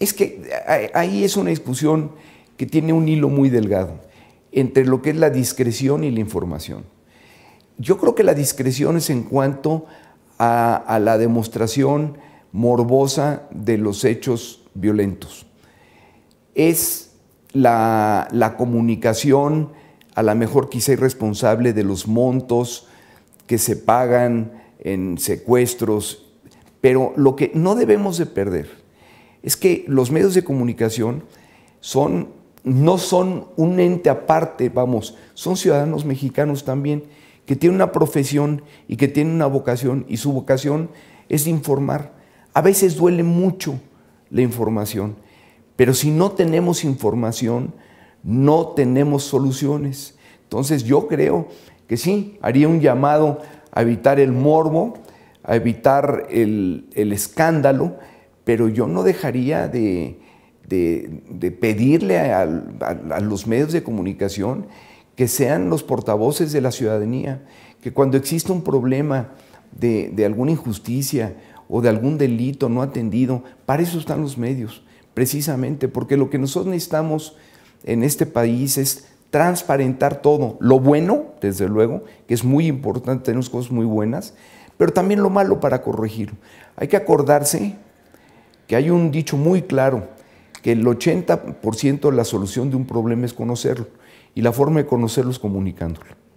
Es que ahí es una discusión que tiene un hilo muy delgado entre lo que es la discreción y la información. Yo creo que la discreción es en cuanto a, la demostración morbosa de los hechos violentos. Es la, comunicación, a lo mejor quizá irresponsable, de los montos que se pagan en secuestros, pero lo que no debemos de perder es que los medios de comunicación son, no son un ente aparte, vamos, son ciudadanos mexicanos también, que tienen una profesión y que tienen una vocación, y su vocación es informar. A veces duele mucho la información, pero si no tenemos información, no tenemos soluciones. Entonces yo creo que sí, haría un llamado a evitar el morbo, a evitar el escándalo, pero yo no dejaría de, pedirle a, los medios de comunicación que sean los portavoces de la ciudadanía, que cuando existe un problema de, alguna injusticia o de algún delito no atendido, para eso están los medios, precisamente, porque lo que nosotros necesitamos en este país es transparentar todo, lo bueno, desde luego, que es muy importante, tenemos cosas muy buenas, pero también lo malo para corregirlo. Hay que acordarse que hay un dicho muy claro, que el 80% de la solución de un problema es conocerlo, y la forma de conocerlo es comunicándolo.